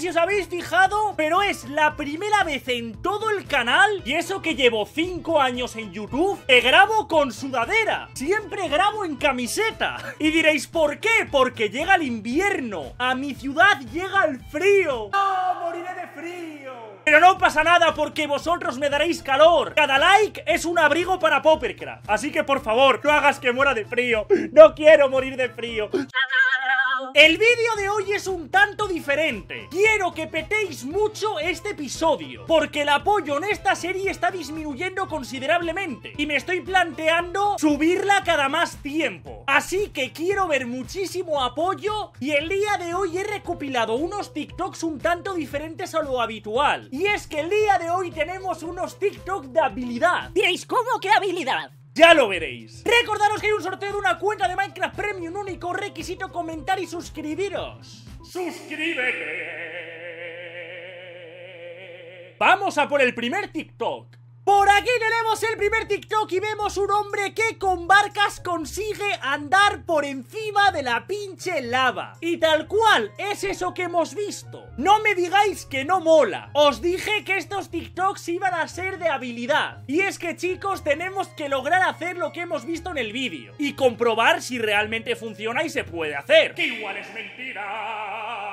si os habéis fijado, pero es la primera vez en todo el canal, y eso que llevo 5 años en YouTube, que grabo con sudadera. Siempre grabo en camiseta. Y diréis, ¿por qué? Porque llega el invierno. A mi ciudad llega el frío. moriré de frío! Pero no pasa nada porque vosotros me daréis calor Cada like es un abrigo para Poppercraft Así que por favor, no hagas que muera de frío No quiero morir de frío el vídeo de hoy es un tanto diferente. Quiero que petéis mucho este episodio, porque el apoyo en esta serie está disminuyendo considerablemente y me estoy planteando subirla cada más tiempo. Así que quiero ver muchísimo apoyo y el día de hoy he recopilado unos TikToks un tanto diferentes a lo habitual. Y es que el día de hoy tenemos unos tiktoks de habilidad. ¿Diréis cómo que habilidad? ya lo veréis. Recordaros que hay un sorteo de una cuenta de Minecraft Premium, Un único requisito comentar y suscribiros. ¡Suscríbete! Vamos a por el primer TikTok. Por aquí tenemos el primer TikTok y vemos un hombre que con barcas consigue andar por encima de la pinche lava. Y tal cual, es eso que hemos visto. No me digáis que no mola. Os dije que estos TikToks iban a ser de habilidad. Y es que chicos, tenemos que lograr hacer lo que hemos visto en el vídeo. Y comprobar si realmente funciona y se puede hacer. Que igual es mentira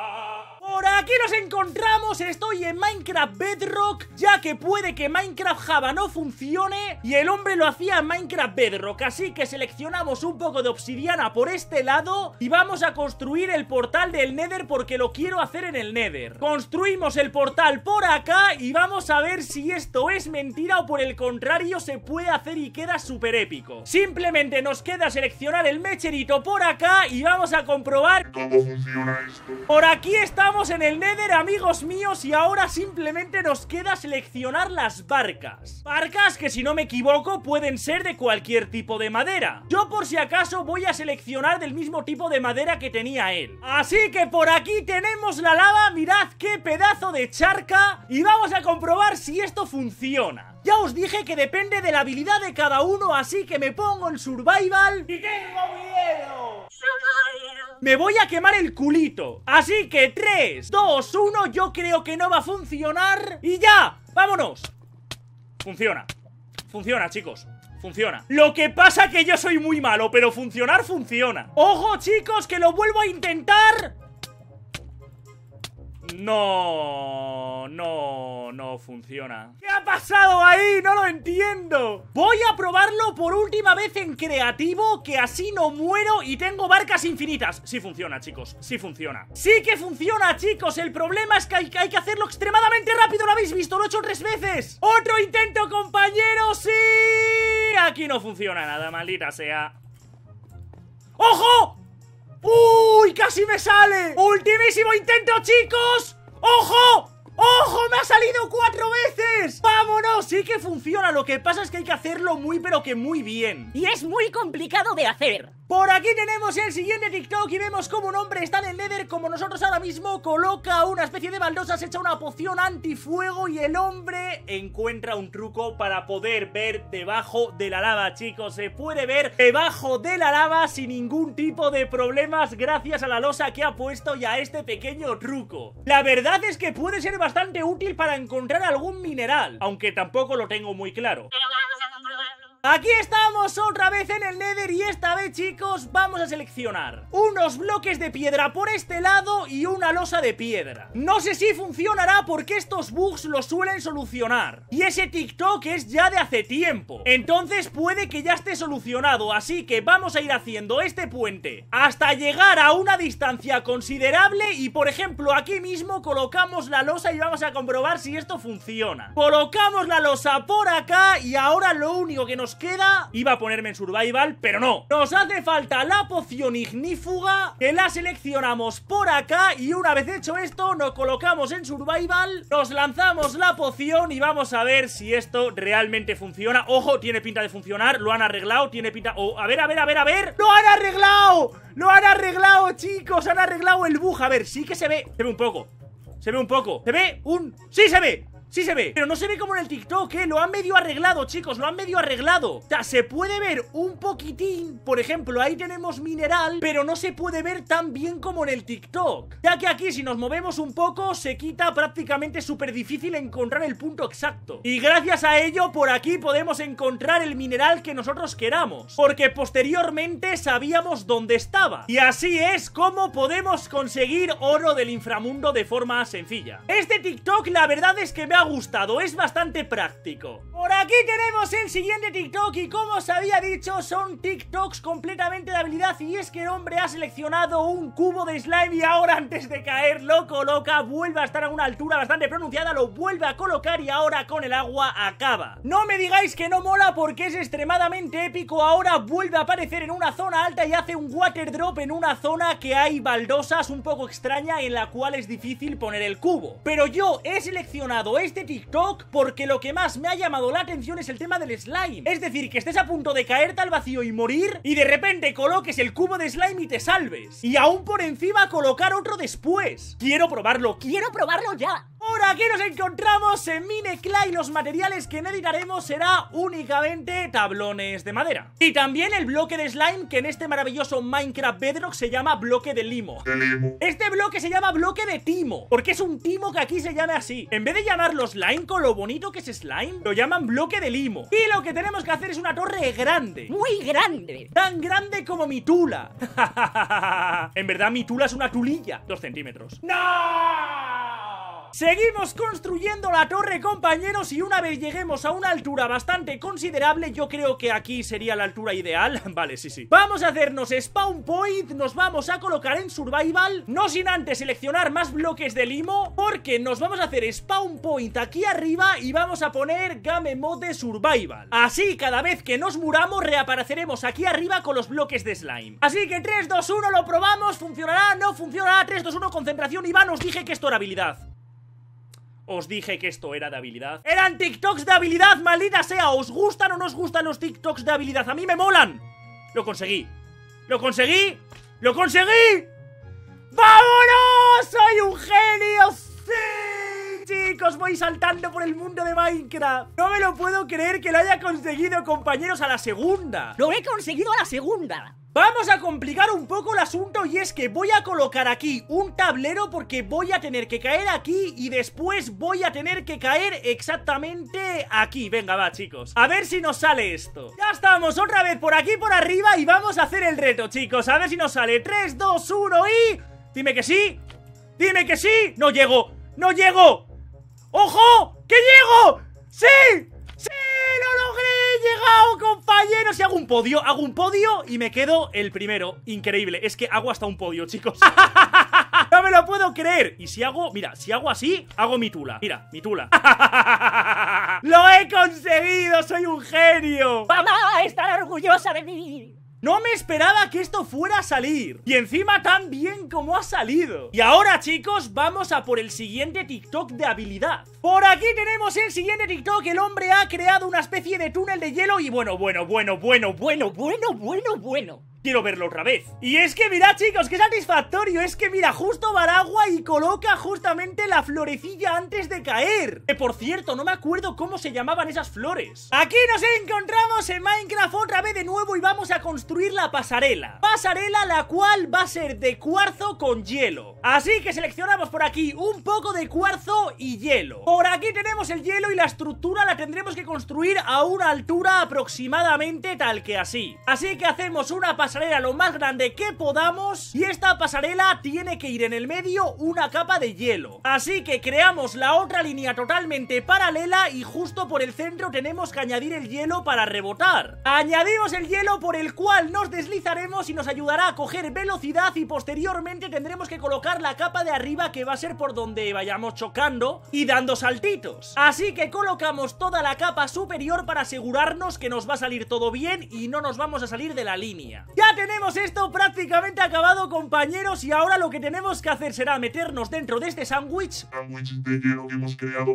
aquí nos encontramos, estoy en Minecraft Bedrock Ya que puede que Minecraft Java no funcione Y el hombre lo hacía en Minecraft Bedrock Así que seleccionamos un poco de obsidiana por este lado Y vamos a construir el portal del Nether porque lo quiero hacer en el Nether Construimos el portal por acá y vamos a ver si esto es mentira o por el contrario se puede hacer y queda súper épico Simplemente nos queda seleccionar el mecherito por acá y vamos a comprobar ¿Cómo funciona esto? Por aquí estamos en el Nether, amigos míos, y ahora simplemente nos queda seleccionar las barcas. Barcas que, si no me equivoco, pueden ser de cualquier tipo de madera. Yo, por si acaso, voy a seleccionar del mismo tipo de madera que tenía él. Así que por aquí tenemos la lava, mirad qué pedazo de charca, y vamos a comprobar si esto funciona. Ya os dije que depende de la habilidad de cada uno, así que me pongo en survival... ¡Y tengo miedo! me voy a quemar el culito. Así que 3, 2, 1, yo creo que no va a funcionar. Y ya, vámonos. Funciona. Funciona, chicos funciona Lo que pasa que yo soy muy malo, pero funcionar funciona ¡Ojo, chicos, que lo vuelvo a intentar! No, no, no funciona. ¿Qué ha pasado ahí? No lo entiendo. Voy a probarlo por última vez en creativo, que así no muero y tengo barcas infinitas. Sí funciona, chicos, sí funciona. Sí que funciona, chicos. El problema es que hay, que hacerlo extremadamente rápido. ¿Lo habéis visto? Lo he hecho tres veces. Otro intento, compañeros. Sí. Aquí no funciona nada, maldita sea. ¡Ojo! ¡Uy! ¡Casi me sale! ¡Ultimísimo intento, chicos! ¡Ojo! ¡Ojo! ¡Me ha salido cuatro veces! ¡Vámonos! Sí que funciona, lo que pasa es que hay que hacerlo muy pero que muy bien Y es muy complicado de hacer por aquí tenemos el siguiente TikTok y vemos cómo un hombre está en el Nether como nosotros ahora mismo coloca una especie de baldosas, echa una poción antifuego y el hombre encuentra un truco para poder ver debajo de la lava, chicos. Se puede ver debajo de la lava sin ningún tipo de problemas gracias a la losa que ha puesto y a este pequeño truco. La verdad es que puede ser bastante útil para encontrar algún mineral, aunque tampoco lo tengo muy claro. Aquí estamos otra vez en el Nether y esta vez, chicos, vamos a seleccionar unos bloques de piedra por este lado y una losa de piedra. No sé si funcionará porque estos bugs los suelen solucionar. Y ese TikTok es ya de hace tiempo. Entonces puede que ya esté solucionado, así que vamos a ir haciendo este puente hasta llegar a una distancia considerable y, por ejemplo, aquí mismo colocamos la losa y vamos a comprobar si esto funciona. Colocamos la losa por acá y ahora lo único que nos queda... Iba a ponerme en survival, pero no. Nos hace falta la poción ignífuga, que la seleccionamos por acá y una vez hecho esto, nos colocamos en survival, nos lanzamos la poción y vamos a ver si esto realmente funciona. Ojo, tiene pinta de funcionar, lo han arreglado, tiene pinta... Oh, a ver, a ver, a ver, a ver. ¡Lo han arreglado! ¡Lo han arreglado, chicos! Han arreglado el bug. A ver, sí que se ve... Se ve un poco. Se ve un poco. Se ve un... ¡Sí se ve! Sí se ve, pero no se ve como en el TikTok, ¿eh? Lo han medio arreglado, chicos, lo han medio arreglado O sea, se puede ver un poquitín Por ejemplo, ahí tenemos mineral Pero no se puede ver tan bien como en el TikTok Ya que aquí, si nos movemos un poco Se quita prácticamente súper difícil encontrar el punto exacto Y gracias a ello, por aquí podemos encontrar el mineral que nosotros queramos Porque posteriormente sabíamos dónde estaba Y así es como podemos conseguir oro del inframundo de forma sencilla Este TikTok, la verdad es que me gustado, es bastante práctico. Por aquí tenemos el siguiente TikTok y como os había dicho, son TikToks completamente de habilidad y es que el hombre ha seleccionado un cubo de slime y ahora antes de caer lo coloca, vuelve a estar a una altura bastante pronunciada, lo vuelve a colocar y ahora con el agua acaba. No me digáis que no mola porque es extremadamente épico, ahora vuelve a aparecer en una zona alta y hace un water drop en una zona que hay baldosas un poco extraña en la cual es difícil poner el cubo. Pero yo he seleccionado este este TikTok porque lo que más me ha llamado la atención es el tema del slime. Es decir, que estés a punto de caerte al vacío y morir y de repente coloques el cubo de slime y te salves. Y aún por encima colocar otro después. Quiero probarlo, quiero probarlo ya aquí nos encontramos en Minecla y los materiales que necesitaremos será únicamente tablones de madera. Y también el bloque de slime que en este maravilloso Minecraft Bedrock se llama bloque de limo. Este bloque se llama bloque de timo, porque es un timo que aquí se llama así. En vez de llamarlo slime con lo bonito que es slime, lo llaman bloque de limo. Y lo que tenemos que hacer es una torre grande. Muy grande. Tan grande como mi tula. en verdad mi tula es una tulilla. Dos centímetros. ¡No! Seguimos construyendo la torre, compañeros, y una vez lleguemos a una altura bastante considerable, yo creo que aquí sería la altura ideal. vale, sí, sí. Vamos a hacernos spawn point, nos vamos a colocar en survival, no sin antes seleccionar más bloques de limo, porque nos vamos a hacer spawn point aquí arriba y vamos a poner game mode survival. Así, cada vez que nos muramos, reapareceremos aquí arriba con los bloques de slime. Así que 3, 2, 1, lo probamos, funcionará, no funcionará, 3, 2, 1, concentración, Iván, nos dije que esto era habilidad. Os dije que esto era de habilidad. ¡Eran TikToks de habilidad, maldita sea! ¿Os gustan o no os gustan los TikToks de habilidad? ¡A mí me molan! Lo conseguí. ¡Lo conseguí! ¡Lo conseguí! ¡Vámonos! ¡Soy un genio! ¡Sí! Chicos, voy saltando por el mundo de Minecraft No me lo puedo creer que lo haya conseguido, compañeros, a la segunda ¡Lo he conseguido a la segunda! Vamos a complicar un poco el asunto y es que voy a colocar aquí un tablero porque voy a tener que caer aquí y después voy a tener que caer exactamente aquí. Venga, va, chicos. A ver si nos sale esto. Ya estamos otra vez por aquí, por arriba y vamos a hacer el reto, chicos. A ver si nos sale. 3, 2, 1 y... Dime que sí. Dime que sí. No llego. No llego. ¡Ojo! ¡Que llego! ¡Sí! lleno. Si hago un podio, hago un podio y me quedo el primero. Increíble. Es que hago hasta un podio, chicos. ¡No me lo puedo creer! Y si hago, mira, si hago así, hago mi tula. Mira, mi tula. ¡Lo he conseguido! ¡Soy un genio! ¡Mamá estará orgullosa de mí! No me esperaba que esto fuera a salir Y encima tan bien como ha salido Y ahora chicos, vamos a por el siguiente TikTok de habilidad Por aquí tenemos el siguiente TikTok El hombre ha creado una especie de túnel de hielo Y bueno, bueno, bueno, bueno, bueno, bueno, bueno, bueno, bueno Quiero verlo otra vez Y es que mirad chicos, qué satisfactorio Es que mira, justo Baragua y coloca justamente la florecilla antes de caer Que por cierto, no me acuerdo cómo se llamaban esas flores Aquí nos encontramos en Minecraft otra vez de nuevo Y vamos a construir la pasarela Pasarela la cual va a ser de cuarzo con hielo Así que seleccionamos por aquí un poco de cuarzo y hielo Por aquí tenemos el hielo y la estructura la tendremos que construir a una altura aproximadamente tal que así Así que hacemos una pasarela pasarela lo más grande que podamos y esta pasarela tiene que ir en el medio una capa de hielo. Así que creamos la otra línea totalmente paralela y justo por el centro tenemos que añadir el hielo para rebotar. Añadimos el hielo por el cual nos deslizaremos y nos ayudará a coger velocidad y posteriormente tendremos que colocar la capa de arriba que va a ser por donde vayamos chocando y dando saltitos. Así que colocamos toda la capa superior para asegurarnos que nos va a salir todo bien y no nos vamos a salir de la línea. Ya tenemos esto prácticamente acabado, compañeros, y ahora lo que tenemos que hacer será meternos dentro de este sándwich.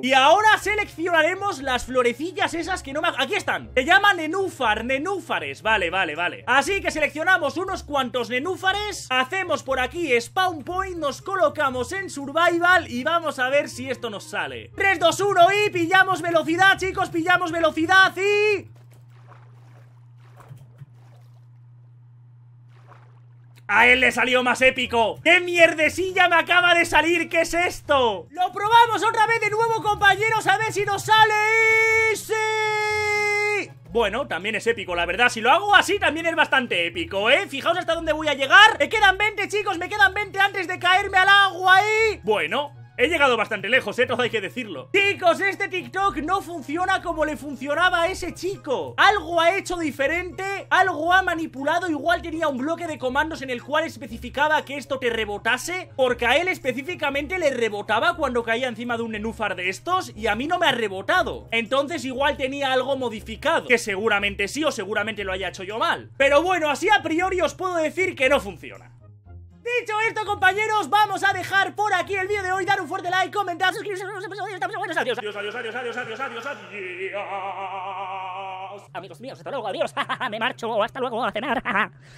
Y ahora seleccionaremos las florecillas esas que no me... Aquí están. Se llaman nenúfar, nenúfares. Vale, vale, vale. Así que seleccionamos unos cuantos nenúfares, hacemos por aquí spawn point, nos colocamos en survival y vamos a ver si esto nos sale. 3, 2, 1 y pillamos velocidad, chicos, pillamos velocidad y... A él le salió más épico. ¡Qué mierdecilla me acaba de salir! ¿Qué es esto? ¡Lo probamos otra vez de nuevo, compañeros! ¡A ver si nos sale! ¡Sí! Bueno, también es épico, la verdad. Si lo hago así, también es bastante épico, ¿eh? Fijaos hasta dónde voy a llegar. Me quedan 20, chicos. Me quedan 20 antes de caerme al agua ahí. ¿eh? Bueno, He llegado bastante lejos, ¿eh? Todo hay que decirlo. Chicos, este TikTok no funciona como le funcionaba a ese chico. Algo ha hecho diferente, algo ha manipulado. Igual tenía un bloque de comandos en el cual especificaba que esto te rebotase, porque a él específicamente le rebotaba cuando caía encima de un nenúfar de estos y a mí no me ha rebotado. Entonces igual tenía algo modificado, que seguramente sí o seguramente lo haya hecho yo mal. Pero bueno, así a priori os puedo decir que no funciona. Dicho esto, compañeros, vamos a dejar por aquí el vídeo de hoy. Dar un fuerte like, comentar, suscribirse a los Adiós. Adiós, adiós, adiós, adiós, adiós, adiós, adiós. Amigos míos, hasta luego, adiós. Me marcho, hasta luego a cenar.